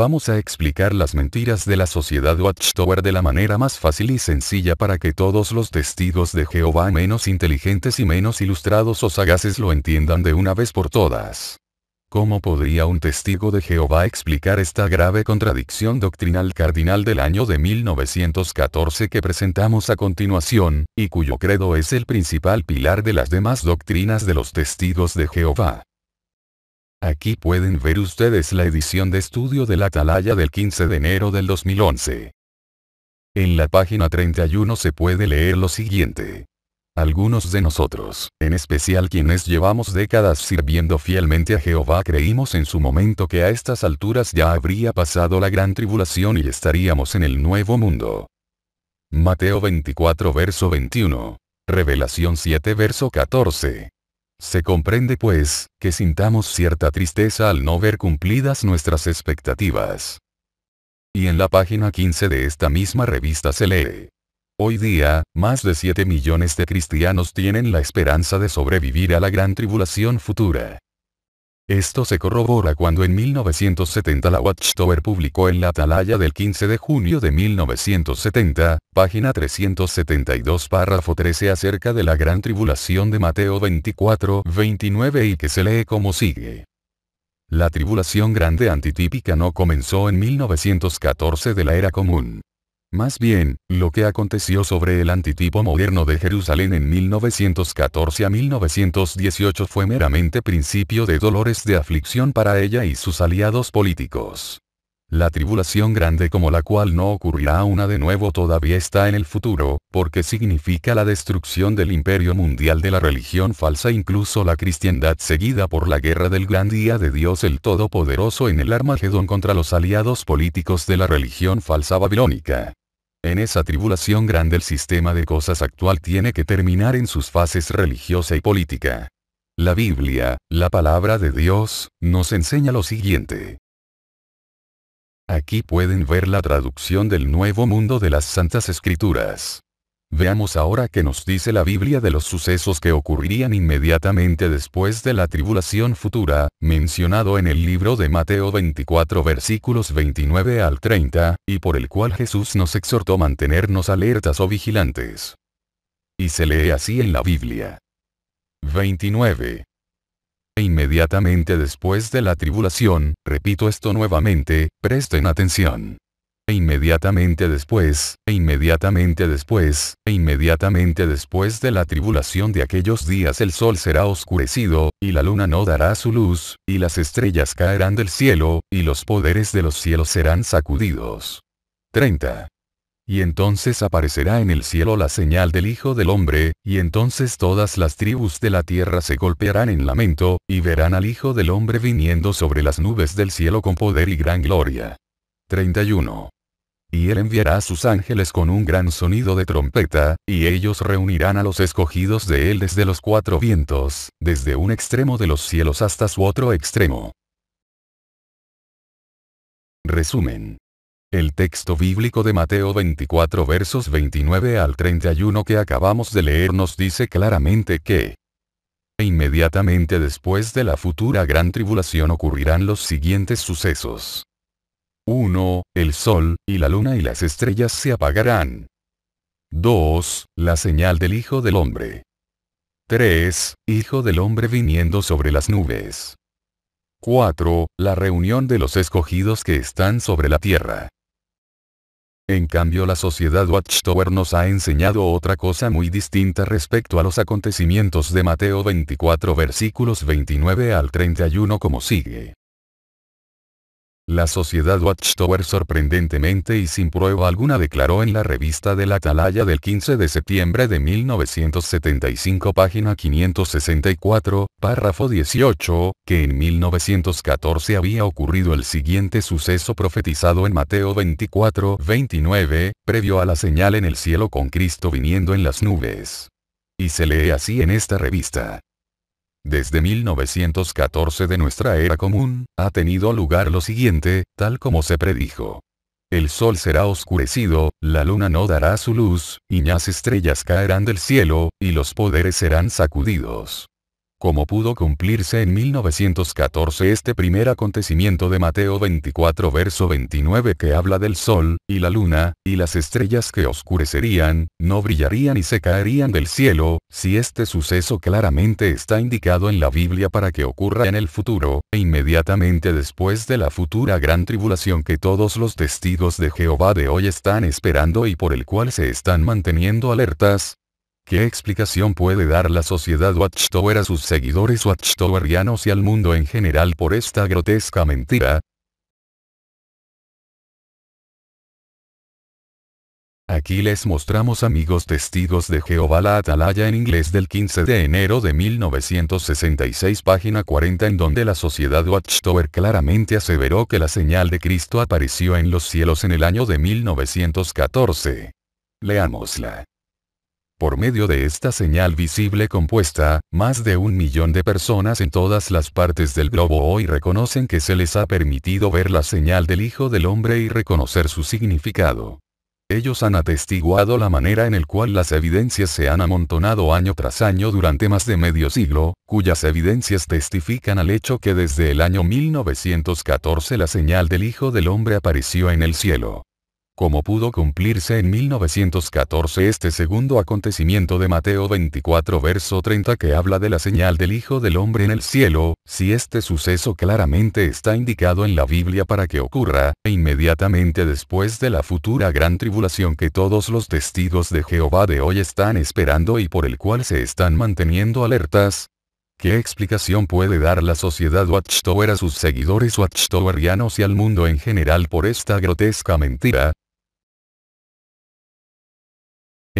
Vamos a explicar las mentiras de la sociedad Watchtower de la manera más fácil y sencilla para que todos los testigos de Jehová menos inteligentes y menos ilustrados o sagaces lo entiendan de una vez por todas. ¿Cómo podría un testigo de Jehová explicar esta grave contradicción doctrinal cardinal del año de 1914 que presentamos a continuación, y cuyo credo es el principal pilar de las demás doctrinas de los testigos de Jehová? Aquí pueden ver ustedes la edición de estudio de la atalaya del 15 de enero del 2011. En la página 31 se puede leer lo siguiente. Algunos de nosotros, en especial quienes llevamos décadas sirviendo fielmente a Jehová, creímos en su momento que a estas alturas ya habría pasado la gran tribulación y estaríamos en el nuevo mundo. Mateo 24 verso 21. Revelación 7 verso 14. Se comprende pues, que sintamos cierta tristeza al no ver cumplidas nuestras expectativas. Y en la página 15 de esta misma revista se lee. Hoy día, más de 7 millones de cristianos tienen la esperanza de sobrevivir a la gran tribulación futura. Esto se corrobora cuando en 1970 la Watchtower publicó en la Atalaya del 15 de junio de 1970, página 372 párrafo 13 acerca de la gran tribulación de Mateo 24, 29 y que se lee como sigue. La tribulación grande antitípica no comenzó en 1914 de la era común. Más bien, lo que aconteció sobre el antitipo moderno de Jerusalén en 1914 a 1918 fue meramente principio de dolores de aflicción para ella y sus aliados políticos. La tribulación grande como la cual no ocurrirá una de nuevo todavía está en el futuro, porque significa la destrucción del imperio mundial de la religión falsa incluso la cristiandad seguida por la guerra del gran día de Dios el Todopoderoso en el Armagedón contra los aliados políticos de la religión falsa babilónica. En esa tribulación grande el sistema de cosas actual tiene que terminar en sus fases religiosa y política. La Biblia, la palabra de Dios, nos enseña lo siguiente. Aquí pueden ver la traducción del Nuevo Mundo de las Santas Escrituras. Veamos ahora qué nos dice la Biblia de los sucesos que ocurrirían inmediatamente después de la tribulación futura, mencionado en el libro de Mateo 24 versículos 29 al 30, y por el cual Jesús nos exhortó mantenernos alertas o vigilantes. Y se lee así en la Biblia. 29. E inmediatamente después de la tribulación, repito esto nuevamente, presten atención. E inmediatamente después, e inmediatamente después, e inmediatamente después de la tribulación de aquellos días el sol será oscurecido, y la luna no dará su luz, y las estrellas caerán del cielo, y los poderes de los cielos serán sacudidos. 30. Y entonces aparecerá en el cielo la señal del Hijo del Hombre, y entonces todas las tribus de la tierra se golpearán en lamento, y verán al Hijo del Hombre viniendo sobre las nubes del cielo con poder y gran gloria. 31. Y él enviará a sus ángeles con un gran sonido de trompeta, y ellos reunirán a los escogidos de él desde los cuatro vientos, desde un extremo de los cielos hasta su otro extremo. Resumen. El texto bíblico de Mateo 24 versos 29 al 31 que acabamos de leer nos dice claramente que e inmediatamente después de la futura gran tribulación ocurrirán los siguientes sucesos. 1. El sol, y la luna y las estrellas se apagarán. 2. La señal del Hijo del Hombre. 3. Hijo del Hombre viniendo sobre las nubes. 4. La reunión de los escogidos que están sobre la tierra. En cambio la sociedad Watchtower nos ha enseñado otra cosa muy distinta respecto a los acontecimientos de Mateo 24 versículos 29 al 31 como sigue. La sociedad Watchtower sorprendentemente y sin prueba alguna declaró en la revista de la Atalaya del 15 de septiembre de 1975 página 564, párrafo 18, que en 1914 había ocurrido el siguiente suceso profetizado en Mateo 24, 29, previo a la señal en el cielo con Cristo viniendo en las nubes. Y se lee así en esta revista. Desde 1914 de nuestra era común, ha tenido lugar lo siguiente, tal como se predijo. El sol será oscurecido, la luna no dará su luz, y estrellas caerán del cielo, y los poderes serán sacudidos como pudo cumplirse en 1914 este primer acontecimiento de Mateo 24 verso 29 que habla del sol, y la luna, y las estrellas que oscurecerían, no brillarían y se caerían del cielo, si este suceso claramente está indicado en la Biblia para que ocurra en el futuro, e inmediatamente después de la futura gran tribulación que todos los testigos de Jehová de hoy están esperando y por el cual se están manteniendo alertas, ¿Qué explicación puede dar la sociedad Watchtower a sus seguidores Watchtowerianos y al mundo en general por esta grotesca mentira? Aquí les mostramos amigos testigos de Jehová la atalaya en inglés del 15 de enero de 1966 página 40 en donde la sociedad Watchtower claramente aseveró que la señal de Cristo apareció en los cielos en el año de 1914. Leámosla. Por medio de esta señal visible compuesta, más de un millón de personas en todas las partes del globo hoy reconocen que se les ha permitido ver la señal del Hijo del Hombre y reconocer su significado. Ellos han atestiguado la manera en el cual las evidencias se han amontonado año tras año durante más de medio siglo, cuyas evidencias testifican al hecho que desde el año 1914 la señal del Hijo del Hombre apareció en el cielo como pudo cumplirse en 1914 este segundo acontecimiento de Mateo 24 verso 30 que habla de la señal del Hijo del Hombre en el cielo, si este suceso claramente está indicado en la Biblia para que ocurra, e inmediatamente después de la futura gran tribulación que todos los testigos de Jehová de hoy están esperando y por el cual se están manteniendo alertas, ¿Qué explicación puede dar la sociedad Watchtower a sus seguidores watchtowerianos y al mundo en general por esta grotesca mentira?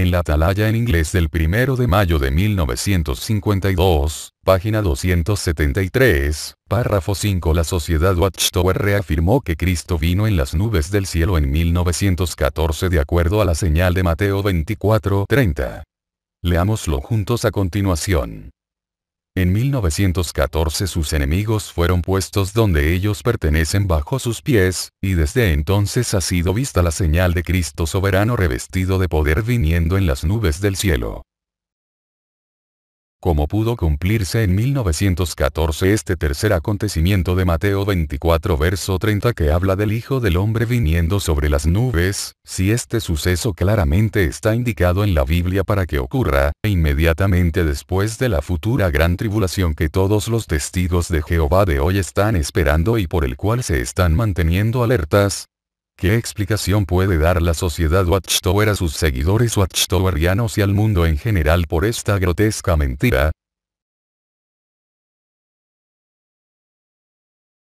en la Atalaya en inglés del 1 de mayo de 1952, página 273, párrafo 5 La sociedad Watchtower reafirmó que Cristo vino en las nubes del cielo en 1914 de acuerdo a la señal de Mateo 24-30. Leámoslo juntos a continuación. En 1914 sus enemigos fueron puestos donde ellos pertenecen bajo sus pies, y desde entonces ha sido vista la señal de Cristo soberano revestido de poder viniendo en las nubes del cielo como pudo cumplirse en 1914 este tercer acontecimiento de Mateo 24 verso 30 que habla del Hijo del Hombre viniendo sobre las nubes, si este suceso claramente está indicado en la Biblia para que ocurra, e inmediatamente después de la futura gran tribulación que todos los testigos de Jehová de hoy están esperando y por el cual se están manteniendo alertas, ¿Qué explicación puede dar la sociedad Watchtower a sus seguidores watchtowerianos y al mundo en general por esta grotesca mentira?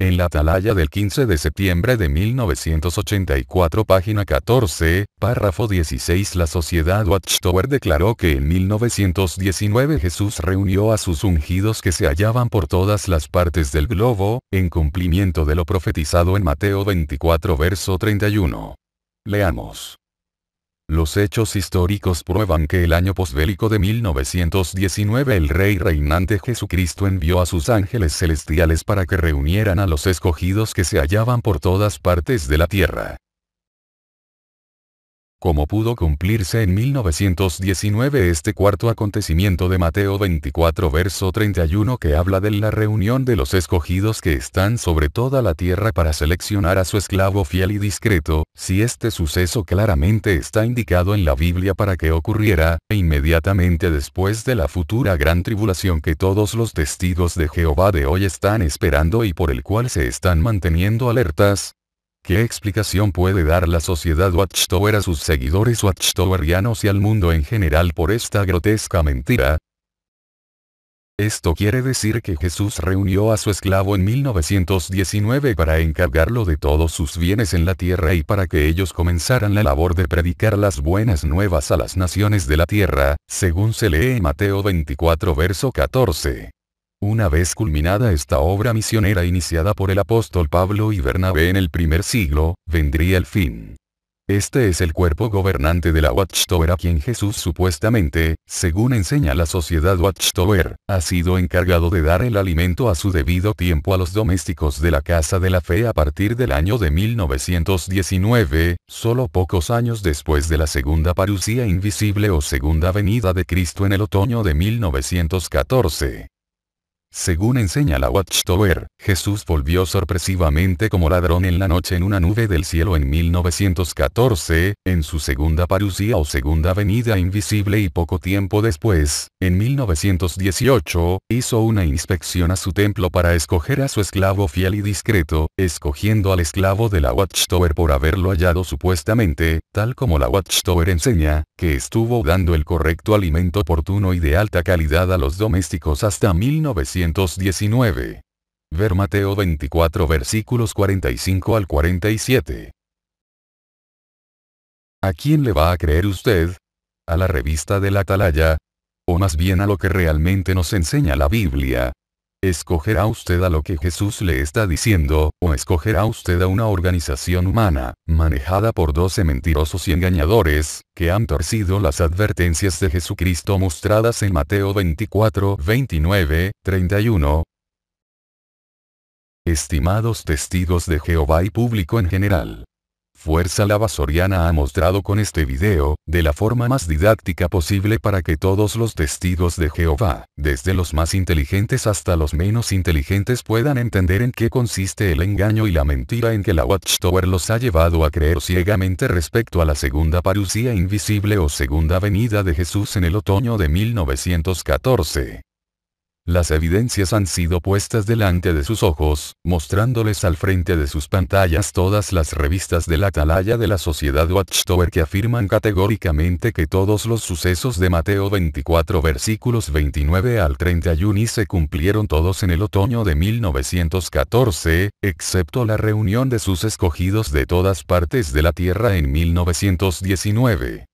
En la atalaya del 15 de septiembre de 1984 página 14, párrafo 16 la sociedad Watchtower declaró que en 1919 Jesús reunió a sus ungidos que se hallaban por todas las partes del globo, en cumplimiento de lo profetizado en Mateo 24 verso 31. Leamos. Los hechos históricos prueban que el año posbélico de 1919 el rey reinante Jesucristo envió a sus ángeles celestiales para que reunieran a los escogidos que se hallaban por todas partes de la tierra como pudo cumplirse en 1919 este cuarto acontecimiento de Mateo 24 verso 31 que habla de la reunión de los escogidos que están sobre toda la tierra para seleccionar a su esclavo fiel y discreto, si este suceso claramente está indicado en la Biblia para que ocurriera, e inmediatamente después de la futura gran tribulación que todos los testigos de Jehová de hoy están esperando y por el cual se están manteniendo alertas, ¿Qué explicación puede dar la sociedad Watchtower a sus seguidores Watchtowerianos y al mundo en general por esta grotesca mentira? Esto quiere decir que Jesús reunió a su esclavo en 1919 para encargarlo de todos sus bienes en la tierra y para que ellos comenzaran la labor de predicar las buenas nuevas a las naciones de la tierra, según se lee en Mateo 24 verso 14. Una vez culminada esta obra misionera iniciada por el apóstol Pablo y Bernabé en el primer siglo, vendría el fin. Este es el cuerpo gobernante de la Watchtower a quien Jesús supuestamente, según enseña la sociedad Watchtower, ha sido encargado de dar el alimento a su debido tiempo a los domésticos de la Casa de la Fe a partir del año de 1919, solo pocos años después de la segunda parucía invisible o segunda venida de Cristo en el otoño de 1914. Según enseña la Watchtower, Jesús volvió sorpresivamente como ladrón en la noche en una nube del cielo en 1914, en su segunda parucía o segunda venida invisible y poco tiempo después, en 1918, hizo una inspección a su templo para escoger a su esclavo fiel y discreto, escogiendo al esclavo de la Watchtower por haberlo hallado supuestamente, tal como la Watchtower enseña, que estuvo dando el correcto alimento oportuno y de alta calidad a los domésticos hasta 1919. Ver Mateo 24 versículos 45 al 47. ¿A quién le va a creer usted? ¿A la revista de la Atalaya? O más bien a lo que realmente nos enseña la Biblia, ¿Escogerá usted a lo que Jesús le está diciendo, o escogerá usted a una organización humana, manejada por doce mentirosos y engañadores, que han torcido las advertencias de Jesucristo mostradas en Mateo 24, 29, 31? Estimados testigos de Jehová y público en general, fuerza la Vasoriana ha mostrado con este video, de la forma más didáctica posible para que todos los testigos de Jehová, desde los más inteligentes hasta los menos inteligentes puedan entender en qué consiste el engaño y la mentira en que la Watchtower los ha llevado a creer ciegamente respecto a la segunda parucía invisible o segunda venida de Jesús en el otoño de 1914. Las evidencias han sido puestas delante de sus ojos, mostrándoles al frente de sus pantallas todas las revistas de la atalaya de la sociedad Watchtower que afirman categóricamente que todos los sucesos de Mateo 24 versículos 29 al 31 y se cumplieron todos en el otoño de 1914, excepto la reunión de sus escogidos de todas partes de la tierra en 1919.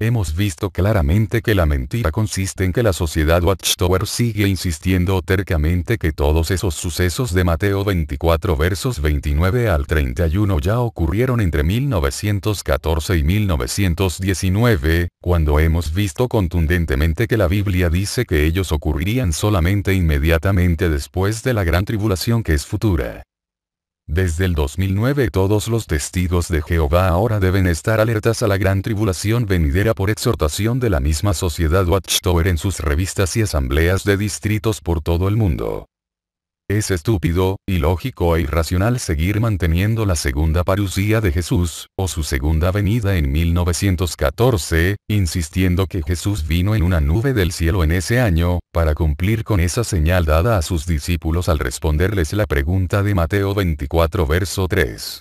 Hemos visto claramente que la mentira consiste en que la sociedad Watchtower sigue insistiendo tercamente que todos esos sucesos de Mateo 24 versos 29 al 31 ya ocurrieron entre 1914 y 1919, cuando hemos visto contundentemente que la Biblia dice que ellos ocurrirían solamente inmediatamente después de la gran tribulación que es futura. Desde el 2009 todos los testigos de Jehová ahora deben estar alertas a la gran tribulación venidera por exhortación de la misma sociedad Watchtower en sus revistas y asambleas de distritos por todo el mundo. Es estúpido, ilógico e irracional seguir manteniendo la segunda parucía de Jesús, o su segunda venida en 1914, insistiendo que Jesús vino en una nube del cielo en ese año, para cumplir con esa señal dada a sus discípulos al responderles la pregunta de Mateo 24 verso 3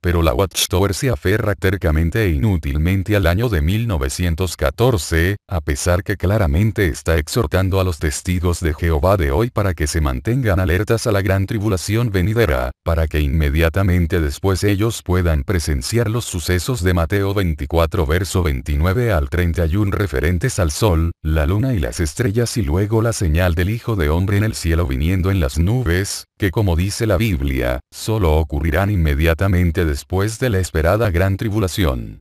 pero la Watchtower se aferra tercamente e inútilmente al año de 1914, a pesar que claramente está exhortando a los testigos de Jehová de hoy para que se mantengan alertas a la gran tribulación venidera, para que inmediatamente después ellos puedan presenciar los sucesos de Mateo 24 verso 29 al 31 referentes al sol, la luna y las estrellas y luego la señal del Hijo de Hombre en el cielo viniendo en las nubes, que como dice la Biblia, solo ocurrirán inmediatamente después de la esperada gran tribulación.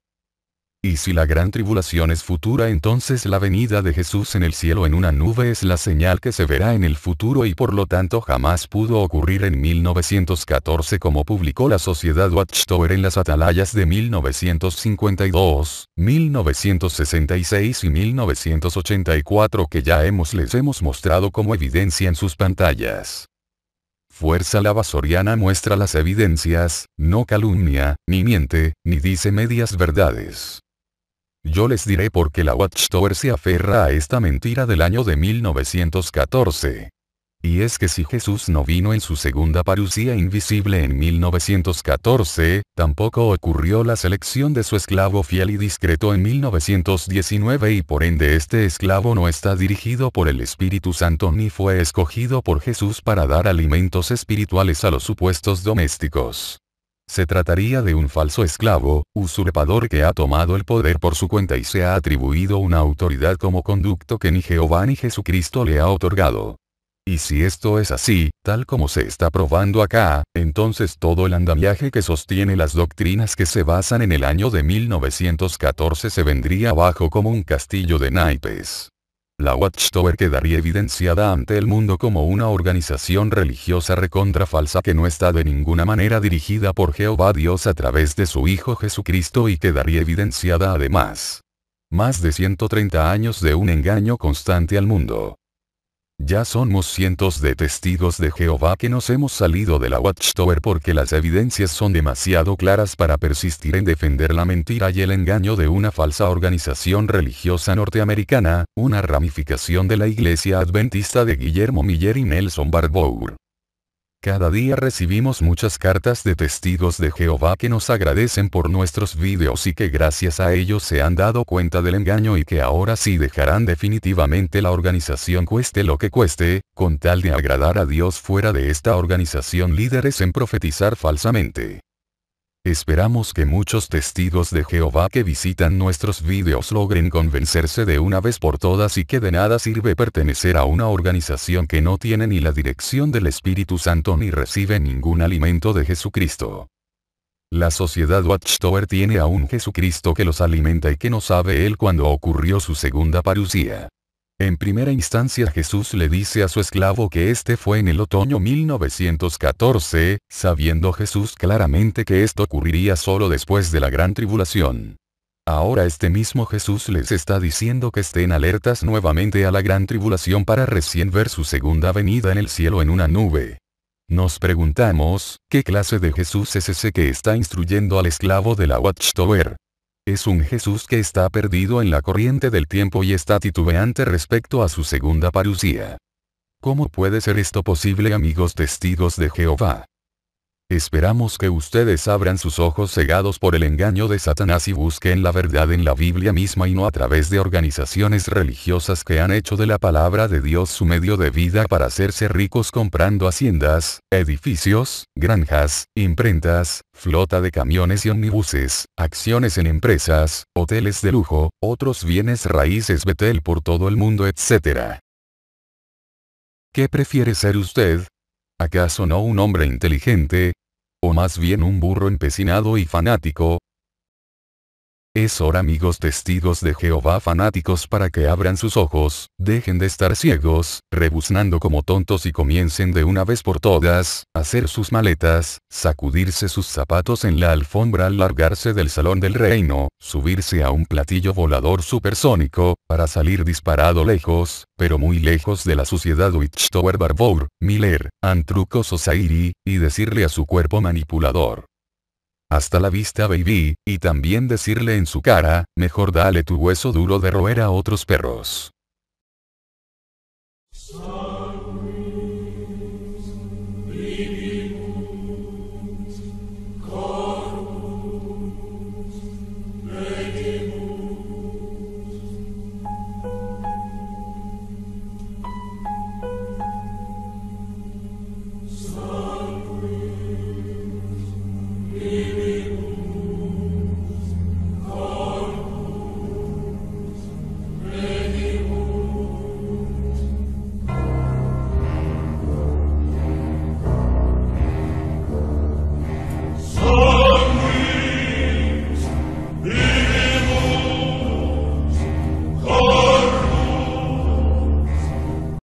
Y si la gran tribulación es futura entonces la venida de Jesús en el cielo en una nube es la señal que se verá en el futuro y por lo tanto jamás pudo ocurrir en 1914 como publicó la sociedad Watchtower en las atalayas de 1952, 1966 y 1984 que ya hemos les hemos mostrado como evidencia en sus pantallas. Fuerza la muestra las evidencias, no calumnia, ni miente, ni dice medias verdades. Yo les diré por qué la Watchtower se aferra a esta mentira del año de 1914. Y es que si Jesús no vino en su segunda parucía invisible en 1914, tampoco ocurrió la selección de su esclavo fiel y discreto en 1919 y por ende este esclavo no está dirigido por el Espíritu Santo ni fue escogido por Jesús para dar alimentos espirituales a los supuestos domésticos. Se trataría de un falso esclavo, usurpador que ha tomado el poder por su cuenta y se ha atribuido una autoridad como conducto que ni Jehová ni Jesucristo le ha otorgado. Y si esto es así, tal como se está probando acá, entonces todo el andamiaje que sostiene las doctrinas que se basan en el año de 1914 se vendría abajo como un castillo de naipes. La Watchtower quedaría evidenciada ante el mundo como una organización religiosa recontra falsa que no está de ninguna manera dirigida por Jehová Dios a través de su Hijo Jesucristo y quedaría evidenciada además. Más de 130 años de un engaño constante al mundo. Ya somos cientos de testigos de Jehová que nos hemos salido de la Watchtower porque las evidencias son demasiado claras para persistir en defender la mentira y el engaño de una falsa organización religiosa norteamericana, una ramificación de la Iglesia Adventista de Guillermo Miller y Nelson Barbour. Cada día recibimos muchas cartas de testigos de Jehová que nos agradecen por nuestros vídeos y que gracias a ellos se han dado cuenta del engaño y que ahora sí dejarán definitivamente la organización cueste lo que cueste, con tal de agradar a Dios fuera de esta organización líderes en profetizar falsamente. Esperamos que muchos testigos de Jehová que visitan nuestros vídeos logren convencerse de una vez por todas y que de nada sirve pertenecer a una organización que no tiene ni la dirección del Espíritu Santo ni recibe ningún alimento de Jesucristo. La sociedad Watchtower tiene a un Jesucristo que los alimenta y que no sabe él cuando ocurrió su segunda parucía. En primera instancia Jesús le dice a su esclavo que este fue en el otoño 1914, sabiendo Jesús claramente que esto ocurriría solo después de la gran tribulación. Ahora este mismo Jesús les está diciendo que estén alertas nuevamente a la gran tribulación para recién ver su segunda venida en el cielo en una nube. Nos preguntamos, ¿qué clase de Jesús es ese que está instruyendo al esclavo de la Watchtower? Es un Jesús que está perdido en la corriente del tiempo y está titubeante respecto a su segunda parucía. ¿Cómo puede ser esto posible amigos testigos de Jehová? Esperamos que ustedes abran sus ojos cegados por el engaño de Satanás y busquen la verdad en la Biblia misma y no a través de organizaciones religiosas que han hecho de la palabra de Dios su medio de vida para hacerse ricos comprando haciendas, edificios, granjas, imprentas, flota de camiones y omnibuses, acciones en empresas, hoteles de lujo, otros bienes raíces Betel por todo el mundo etc. ¿Qué prefiere ser usted, ¿Acaso no un hombre inteligente? O más bien un burro empecinado y fanático, es hora amigos testigos de Jehová fanáticos para que abran sus ojos, dejen de estar ciegos, rebuznando como tontos y comiencen de una vez por todas, hacer sus maletas, sacudirse sus zapatos en la alfombra al largarse del salón del reino, subirse a un platillo volador supersónico, para salir disparado lejos, pero muy lejos de la suciedad Witch Tower Barbour, Miller, Antrucos o y decirle a su cuerpo manipulador, hasta la vista baby, y también decirle en su cara, mejor dale tu hueso duro de roer a otros perros.